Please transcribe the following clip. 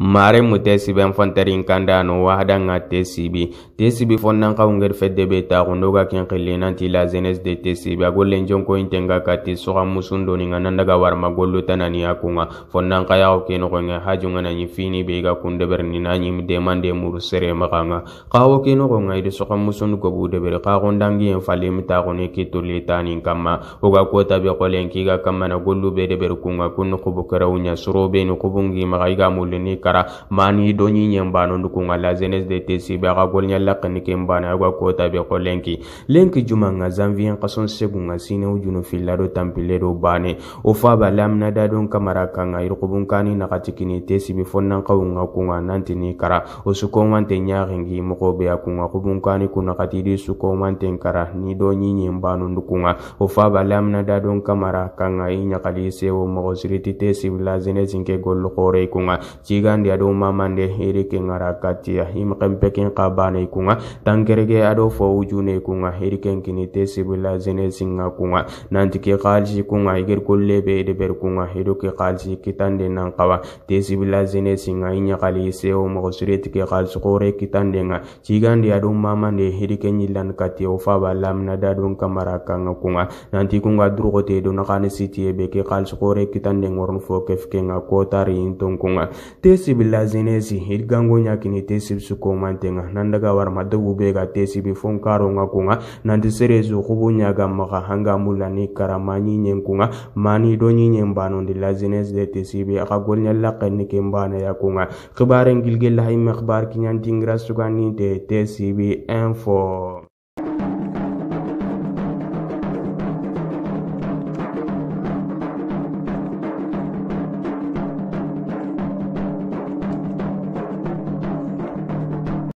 maremu tɛ sibɛn fɔntɛrin kanda no wahdanga tɛ sibi tɛ sibi fɔnnankaunged fɛ debe tagundo ga ken xillinanti la zenes de tɛ sibi a gollenjonkoyin tenga ka ti soxa musundoni ga nandaga warma gollu tanani a kunga fɔnnankayaxu ke noxonge hajunga nañi fini be i ga kundeberini nañi demande muru sere maxanga xawo ke noxonga idi soxa musundu gobu deberi xaxundangiyen falim taxuni ki tulli tanin kanma wo ga kota be xolen ki ga kanmana gollu be deberi kunga kunni xubu kerewuɲa suro beni xubungi maxa i ga mulini ka kara mani doñi ñembano ndukunga la jeunesse de tesi be aga gol ñalla kani kembana aga kota be ko lenki lenki juma nga zanvien kason segu nga sine u juno filla tampile do bane o fa ba lamna da don kamara kanga irqubun kani na katikini tesi be fonnan kawunga kunga nantini kara o suko wante ñaringi moko be akunga kubun kani kuna katidi suko wante kara ni doñi ñembano ndukunga o fa ba lamna da don kamara kanga i ñakali sewo mogo siriti tesi la jeunesse nke gol xore kunga cigan Dia ado mamande hiri ke ngarakatiya imqempe ken qabane kunga tankerege ado fo ujune kunga iri ken kinite sibila zene singa kunga nanti ke qalsi kunga igir kolle be de ber kunga iru ke qalsi kitande nan qawa te sibila zene singa inya qali seo mo sureti ke qalsi qore kitande nga cigandi ado mamande hiri ken nyilan kati o fa balam na dadon kamaraka nga kunga nanti kunga drugo te do nakane sitiye be ke qalsi qore kitande ngorn fo kefke nga kotari intong kunga te sɩb la zẽnesi d gãngo yãkene tɩ sɩb sũ-koomã n tẽngã nanda ka warma tɩ wubega tɩ maga sãn ga mulla karama yĩ yẽng kʋnga do yĩ yẽng bãanende la zẽnes de tɩ sɩb aga gol yã lakẽ ne ken baana yaa kʋnga kibaar n gilge la info